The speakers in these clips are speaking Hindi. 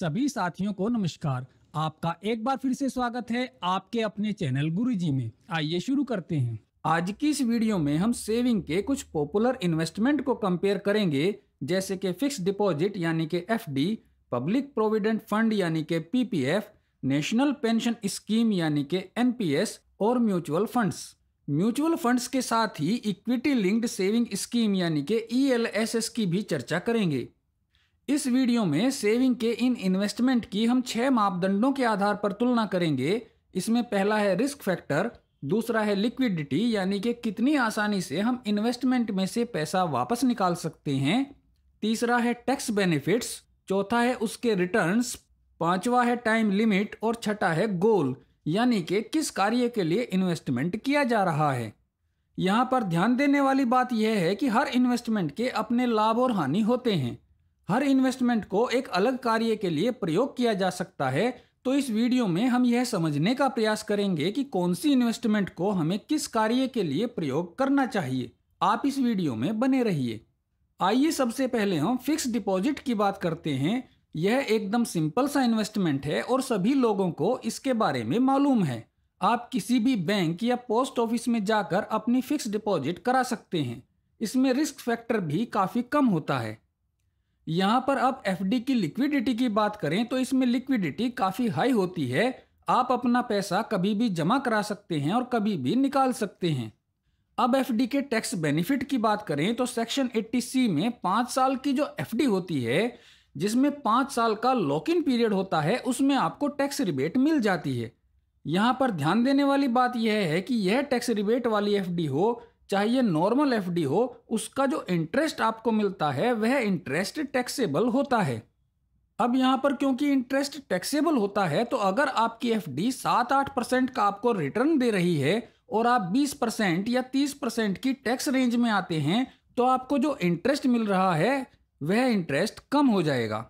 सभी साथियों को नमस्कार आपका एक बार फिर से स्वागत है आपके अपने चैनल गुरुजी में आइए शुरू करते हैं आज की इस वीडियो में हम सेविंग के कुछ पॉपुलर इन्वेस्टमेंट को कंपेयर करेंगे जैसे कि फिक्स डिपॉजिट यानी कि एफ पब्लिक प्रोविडेंट फंड यानी के पीपीएफ नेशनल पेंशन स्कीम यानी के एन और म्यूचुअल फंड म्यूचुअल फंड के साथ ही इक्विटी लिंक्ड सेविंग स्कीम यानी के ई की भी चर्चा करेंगे इस वीडियो में सेविंग के इन इन्वेस्टमेंट की हम छह मापदंडों के आधार पर तुलना करेंगे इसमें पहला है रिस्क फैक्टर दूसरा है लिक्विडिटी यानी कि कितनी आसानी से हम इन्वेस्टमेंट में से पैसा वापस निकाल सकते हैं तीसरा है टैक्स बेनिफिट्स चौथा है उसके रिटर्न्स पांचवा है टाइम लिमिट और छठा है गोल यानी कि किस कार्य के लिए इन्वेस्टमेंट किया जा रहा है यहाँ पर ध्यान देने वाली बात यह है कि हर इन्वेस्टमेंट के अपने लाभ और हानि होते हैं हर इन्वेस्टमेंट को एक अलग कार्य के लिए प्रयोग किया जा सकता है तो इस वीडियो में हम यह समझने का प्रयास करेंगे कि कौन सी इन्वेस्टमेंट को हमें किस कार्य के लिए प्रयोग करना चाहिए आप इस वीडियो में बने रहिए आइए सबसे पहले हम फिक्स डिपॉजिट की बात करते हैं यह एकदम सिंपल सा इन्वेस्टमेंट है और सभी लोगों को इसके बारे में मालूम है आप किसी भी बैंक या पोस्ट ऑफिस में जाकर अपनी फिक्स डिपॉजिट करा सकते हैं इसमें रिस्क फैक्टर भी काफ़ी कम होता है यहाँ पर आप एफ की लिक्विडिटी की बात करें तो इसमें लिक्विडिटी काफ़ी हाई होती है आप अपना पैसा कभी भी जमा करा सकते हैं और कभी भी निकाल सकते हैं अब एफ के टैक्स बेनिफिट की बात करें तो सेक्शन 80 सी में पाँच साल की जो एफ होती है जिसमें पाँच साल का लॉक इन पीरियड होता है उसमें आपको टैक्स रिबेट मिल जाती है यहाँ पर ध्यान देने वाली बात यह है कि यह टैक्स रिबेट वाली एफ हो चाहे ये नॉर्मल एफ हो उसका जो इंटरेस्ट आपको मिलता है वह इंटरेस्ट टैक्सेबल होता है अब यहाँ पर क्योंकि इंटरेस्ट टैक्सेबल होता है तो अगर आपकी एफ डी सात आठ परसेंट का आपको रिटर्न दे रही है और आप बीस परसेंट या तीस परसेंट की टैक्स रेंज में आते हैं तो आपको जो इंटरेस्ट मिल रहा है वह इंटरेस्ट कम हो जाएगा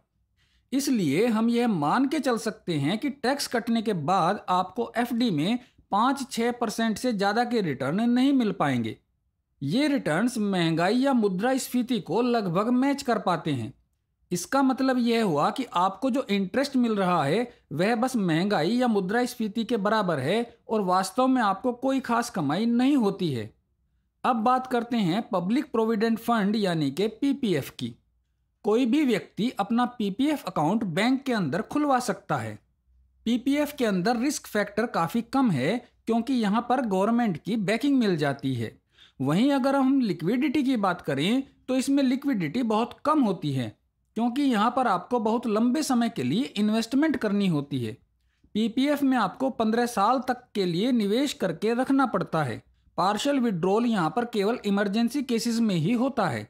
इसलिए हम यह मान के चल सकते हैं कि टैक्स कटने के बाद आपको एफ में पाँच छः परसेंट से ज़्यादा के रिटर्न नहीं मिल पाएंगे ये रिटर्न्स महंगाई या मुद्रा स्फीति को लगभग मैच कर पाते हैं इसका मतलब यह हुआ कि आपको जो इंटरेस्ट मिल रहा है वह बस महंगाई या मुद्रा स्फीति के बराबर है और वास्तव में आपको कोई खास कमाई नहीं होती है अब बात करते हैं पब्लिक प्रोविडेंट फंड यानी कि पीपीएफ की कोई भी व्यक्ति अपना पीपीएफ अकाउंट बैंक के अंदर खुलवा सकता है पीपीएफ के अंदर रिस्क फैक्टर काफ़ी कम है क्योंकि यहाँ पर गवर्नमेंट की बैकिंग मिल जाती है वहीं अगर हम लिक्विडिटी की बात करें तो इसमें लिक्विडिटी बहुत कम होती है क्योंकि यहाँ पर आपको बहुत लंबे समय के लिए इन्वेस्टमेंट करनी होती है पीपीएफ में आपको पंद्रह साल तक के लिए निवेश करके रखना पड़ता है पार्शल विड्रॉल यहाँ पर केवल इमरजेंसी केसेस में ही होता है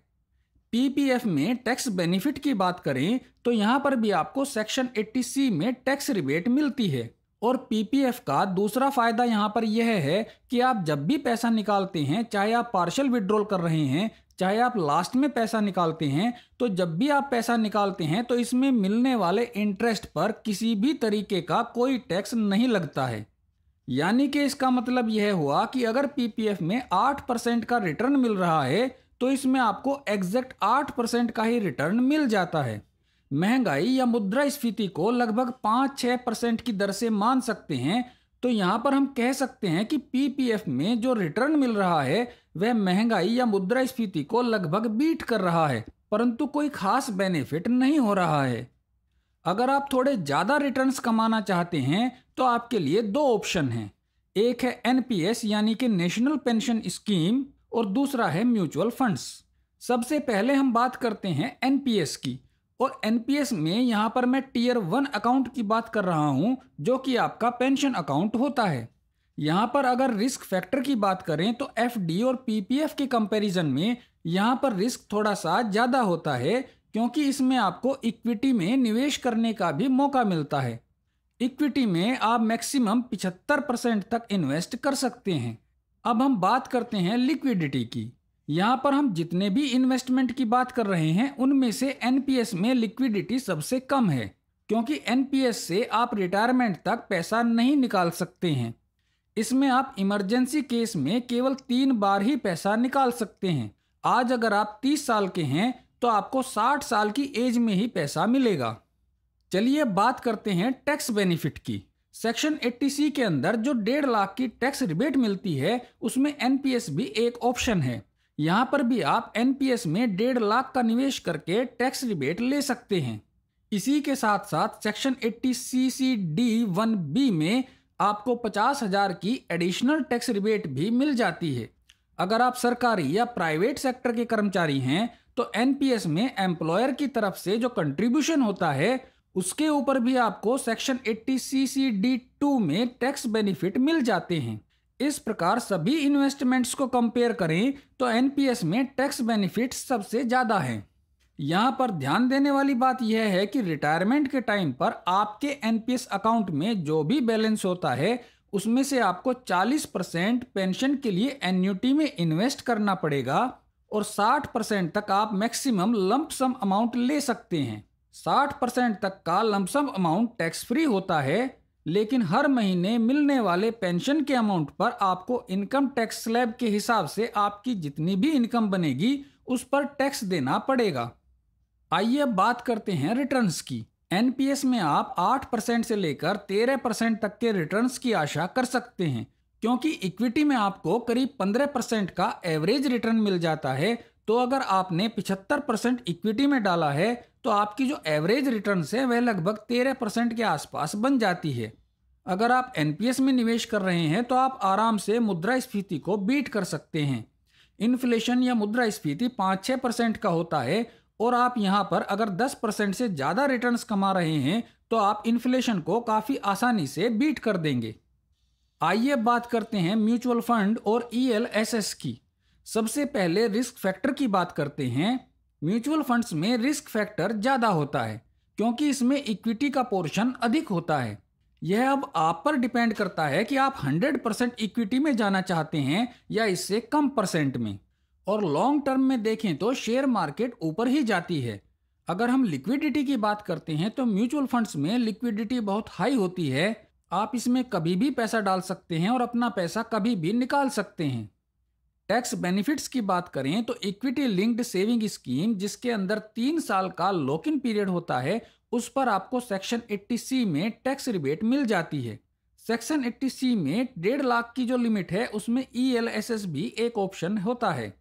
पीपीएफ में टैक्स बेनिफिट की बात करें तो यहाँ पर भी आपको सेक्शन 80 सी में टैक्स रिबेट मिलती है और पीपीएफ का दूसरा फायदा यहाँ पर यह है कि आप जब भी पैसा निकालते हैं चाहे आप पार्शल विड्रॉल कर रहे हैं चाहे आप लास्ट में पैसा निकालते हैं तो जब भी आप पैसा निकालते हैं तो इसमें मिलने वाले इंटरेस्ट पर किसी भी तरीके का कोई टैक्स नहीं लगता है यानी कि इसका मतलब यह हुआ कि अगर पीपीएफ में आठ परसेंट का रिटर्न मिल रहा है तो इसमें आपको एग्जैक्ट आठ परसेंट का ही रिटर्न मिल जाता है महंगाई या मुद्रा स्फीति को लगभग पाँच छः परसेंट की दर से मान सकते हैं तो यहाँ पर हम कह सकते हैं कि पीपीएफ में जो रिटर्न मिल रहा है वह महंगाई या मुद्रा स्फीति को लगभग बीट कर रहा है परंतु कोई खास बेनिफिट नहीं हो रहा है अगर आप थोड़े ज़्यादा रिटर्न्स कमाना चाहते हैं तो आपके लिए दो ऑप्शन हैं एक है एनपीएस यानी कि नेशनल पेंशन स्कीम और दूसरा है म्यूचुअल फंड्स सबसे पहले हम बात करते हैं एनपीएस की और एनपीएस में यहाँ पर मैं टीयर वन अकाउंट की बात कर रहा हूँ जो कि आपका पेंशन अकाउंट होता है यहाँ पर अगर रिस्क फैक्टर की बात करें तो एफ और पीपीएफ के कंपैरिजन में यहाँ पर रिस्क थोड़ा सा ज़्यादा होता है क्योंकि इसमें आपको इक्विटी में निवेश करने का भी मौका मिलता है इक्विटी में आप मैक्सिमम 75 परसेंट तक इन्वेस्ट कर सकते हैं अब हम बात करते हैं लिक्विडिटी की यहाँ पर हम जितने भी इन्वेस्टमेंट की बात कर रहे हैं उनमें से एनपीएस में लिक्विडिटी सबसे कम है क्योंकि एनपीएस से आप रिटायरमेंट तक पैसा नहीं निकाल सकते हैं इसमें आप इमरजेंसी केस में केवल तीन बार ही पैसा निकाल सकते हैं आज अगर आप 30 साल के हैं तो आपको 60 साल की एज में ही पैसा मिलेगा चलिए बात करते हैं टैक्स बेनिफिट की सेक्शन सी के अंदर जो डेढ़ लाख की टैक्स रिबेट मिलती है उसमें एनपीएस भी एक ऑप्शन है यहाँ पर भी आप एनपीएस में डेढ़ लाख का निवेश करके टैक्स रिबेट ले सकते हैं इसी के साथ साथ section eighty C C D one B में आपको पचास हजार की एडिशनल टैक्स रिबेट भी मिल जाती है अगर आप सरकारी या प्राइवेट सेक्टर के कर्मचारी हैं तो एनपीएस में एम्प्लॉयर की तरफ से जो कंट्रीब्यूशन होता है उसके ऊपर भी आपको section eighty C C D two में टैक्स बेनिफिट मिल जाते हैं इस प्रकार सभी इन्वेस्टमेंट्स को कंपेयर करें तो एनपीएस में टैक्स बेनिफिट्स सबसे ज़्यादा हैं यहाँ पर ध्यान देने वाली बात यह है कि रिटायरमेंट के टाइम पर आपके एनपीएस अकाउंट में जो भी बैलेंस होता है उसमें से आपको 40 परसेंट पेंशन के लिए एन्यूटी में इन्वेस्ट करना पड़ेगा और 60 परसेंट तक आप मैक्सिमम लंपसम अमाउंट ले सकते हैं 60 परसेंट तक का लंपसम अमाउंट टैक्स फ्री होता है लेकिन हर महीने मिलने वाले पेंशन के अमाउंट पर आपको इनकम टैक्स स्लैब के हिसाब से आपकी जितनी भी इनकम बनेगी उस पर टैक्स देना पड़ेगा आइए अब बात करते हैं रिटर्न्स की एनपीएस में आप 8 परसेंट से लेकर 13 परसेंट तक के रिटर्न्स की आशा कर सकते हैं क्योंकि इक्विटी में आपको करीब 15 परसेंट का एवरेज रिटर्न मिल जाता है तो अगर आपने 75 परसेंट इक्विटी में डाला है तो आपकी जो एवरेज रिटर्न है वह लगभग तेरह परसेंट के आसपास बन जाती है अगर आप एन में निवेश कर रहे हैं तो आप आराम से मुद्रा स्फीति को बीट कर सकते हैं इन्फ्लेशन या मुद्रा स्फीति पाँच छः परसेंट का होता है और आप यहाँ पर अगर दस परसेंट से ज़्यादा रिटर्न्स कमा रहे हैं तो आप इन्फ्लेशन को काफ़ी आसानी से बीट कर देंगे आइए बात करते हैं म्यूचुअल फंड और ई e की सबसे पहले रिस्क फैक्टर की बात करते हैं म्यूचुअल फंड्स में रिस्क फैक्टर ज़्यादा होता है क्योंकि इसमें इक्विटी का पोर्शन अधिक होता है यह अब आप पर डिपेंड करता है कि आप 100 परसेंट इक्विटी में जाना चाहते हैं या इससे कम परसेंट में और लॉन्ग टर्म में देखें तो शेयर मार्केट ऊपर ही जाती है अगर हम लिक्विडिटी की बात करते हैं तो म्यूचुअल फंड्स में लिक्विडिटी बहुत हाई होती है आप इसमें कभी भी पैसा डाल सकते हैं और अपना पैसा कभी भी निकाल सकते हैं टैक्स बेनिफिट्स की बात करें तो इक्विटी लिंक्ड सेविंग स्कीम जिसके अंदर तीन साल का लॉक इन पीरियड होता है उस पर आपको सेक्शन 80 सी में टैक्स रिबेट मिल जाती है सेक्शन 80 सी में डेढ़ लाख की जो लिमिट है उसमें ई एल एस एस भी एक ऑप्शन होता है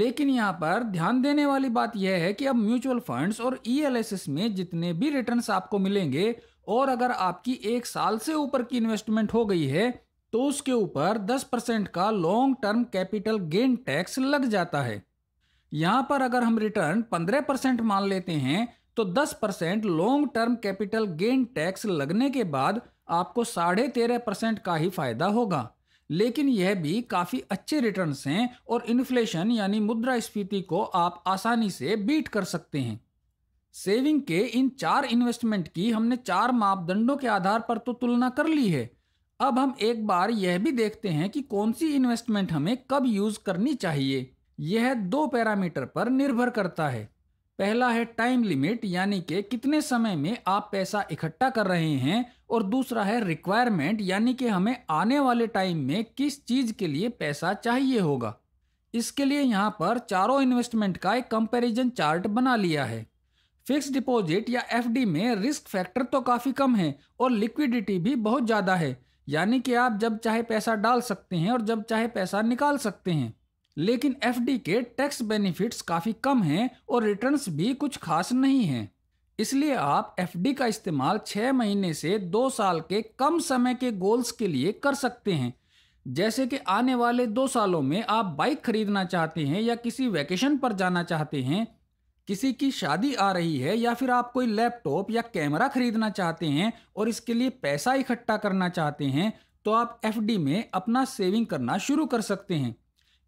लेकिन यहाँ पर ध्यान देने वाली बात यह है कि अब म्यूचुअल फंड्स और ई एल एस एस में जितने भी रिटर्न्स आपको मिलेंगे और अगर आपकी एक साल से ऊपर की इन्वेस्टमेंट हो गई है तो उसके ऊपर 10 परसेंट का long term capital gain tax लग जाता है यहां पर अगर हम रिटर्न 15 परसेंट मान लेते हैं तो 10 percent long term capital gain tax लगने के बाद आपको साढ़े तेरह परसेंट का ही फायदा होगा लेकिन यह भी काफ़ी अच्छे रिटर्न हैं और इन्फ्लेशन यानी मुद्रास्फीति को आप आसानी से बीट कर सकते हैं सेविंग के इन चार इन्वेस्टमेंट की हमने चार मापदंडों के आधार पर तो तुलना कर ली है अब हम एक बार यह भी देखते हैं कि कौन सी इन्वेस्टमेंट हमें कब यूज करनी चाहिए यह दो पैरामीटर पर निर्भर करता है पहला है टाइम लिमिट यानी कि कितने समय में आप पैसा इकट्ठा कर रहे हैं और दूसरा है रिक्वायरमेंट यानी कि हमें आने वाले टाइम में किस चीज़ के लिए पैसा चाहिए होगा इसके लिए यहाँ पर चारों इन्वेस्टमेंट का एक कंपैरिजन चार्ट बना लिया है फिक्स डिपॉजिट या एफडी में रिस्क फैक्टर तो काफ़ी कम है और लिक्विडिटी भी बहुत ज़्यादा है यानी कि आप जब चाहे पैसा डाल सकते हैं और जब चाहे पैसा निकाल सकते हैं लेकिन एफ के टैक्स बेनिफिट्स काफ़ी कम हैं और रिटर्न्स भी कुछ खास नहीं हैं इसलिए आप एफ का इस्तेमाल छः महीने से दो साल के कम समय के गोल्स के लिए कर सकते हैं जैसे कि आने वाले दो सालों में आप बाइक खरीदना चाहते हैं या किसी वैकेशन पर जाना चाहते हैं किसी की शादी आ रही है या फिर आप कोई लैपटॉप या कैमरा खरीदना चाहते हैं और इसके लिए पैसा इकट्ठा करना चाहते हैं तो आप एफ में अपना सेविंग करना शुरू कर सकते हैं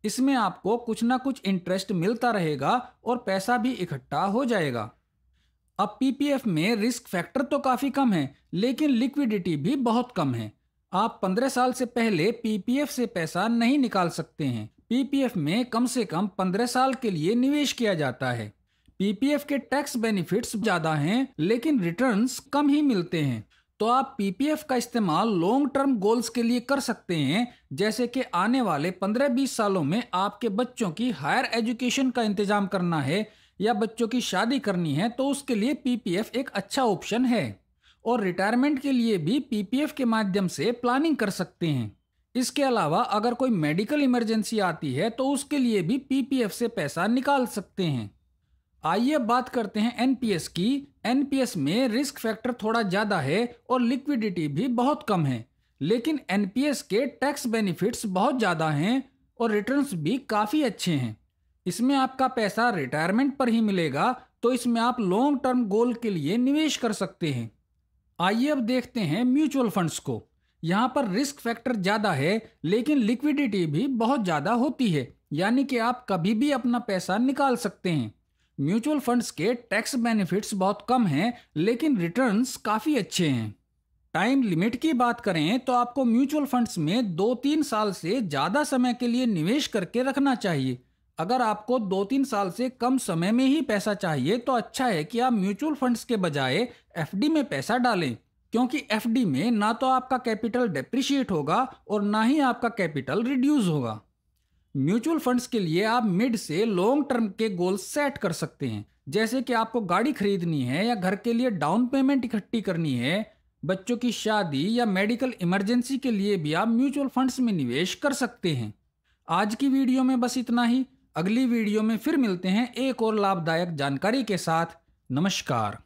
इसमें आपको कुछ ना कुछ इंटरेस्ट मिलता रहेगा और पैसा भी इकट्ठा हो जाएगा अब पीपीएफ में रिस्क फैक्टर तो काफ़ी कम है लेकिन लिक्विडिटी भी बहुत कम है आप 15 साल से पहले पीपीएफ से पैसा नहीं निकाल सकते हैं पीपीएफ में कम से कम 15 साल के लिए निवेश किया जाता है पीपीएफ के टैक्स बेनिफिट्स ज्यादा हैं लेकिन रिटर्न्स कम ही मिलते हैं तो आप पीपीएफ का इस्तेमाल लॉन्ग टर्म गोल्स के लिए कर सकते हैं जैसे कि आने वाले 15-20 सालों में आपके बच्चों की हायर एजुकेशन का इंतजाम करना है या बच्चों की शादी करनी है तो उसके लिए पीपीएफ एक अच्छा ऑप्शन है और रिटायरमेंट के लिए भी पीपीएफ के माध्यम से प्लानिंग कर सकते हैं इसके अलावा अगर कोई मेडिकल इमरजेंसी आती है तो उसके लिए भी पीपीएफ से पैसा निकाल सकते हैं आइए अब बात करते हैं एनपीएस की एनपीएस में रिस्क फैक्टर थोड़ा ज़्यादा है और लिक्विडिटी भी बहुत कम है लेकिन एनपीएस के टैक्स बेनिफिट्स बहुत ज़्यादा हैं और रिटर्न्स भी काफ़ी अच्छे हैं इसमें आपका पैसा रिटायरमेंट पर ही मिलेगा तो इसमें आप लॉन्ग टर्म गोल के लिए निवेश कर सकते हैं आइए अब देखते हैं म्यूचुअल फंड्स को यहाँ पर रिस्क फैक्टर ज़्यादा है लेकिन लिक्विडिटी भी बहुत ज़्यादा होती है यानी कि आप कभी भी अपना पैसा निकाल सकते हैं म्यूचुअल फंड्स के टैक्स बेनिफिट्स बहुत कम हैं लेकिन रिटर्न्स काफ़ी अच्छे हैं टाइम लिमिट की बात करें तो आपको म्यूचुअल फंड्स में दो तीन साल से ज़्यादा समय के लिए निवेश करके रखना चाहिए अगर आपको दो तीन साल से कम समय में ही पैसा चाहिए तो अच्छा है कि आप म्यूचुअल फंड्स के बजाय एफ में पैसा डालें क्योंकि एफ में ना तो आपका कैपिटल डिप्रिशिएट होगा और ना ही आपका कैपिटल रिड्यूस होगा म्यूचुअल फंड्स के लिए आप मिड से लॉन्ग टर्म के गोल सेट कर सकते हैं जैसे कि आपको गाड़ी खरीदनी है या घर के लिए डाउन पेमेंट इकट्ठी करनी है बच्चों की शादी या मेडिकल इमरजेंसी के लिए भी आप म्यूचुअल फंड्स में निवेश कर सकते हैं आज की वीडियो में बस इतना ही अगली वीडियो में फिर मिलते हैं एक और लाभदायक जानकारी के साथ नमस्कार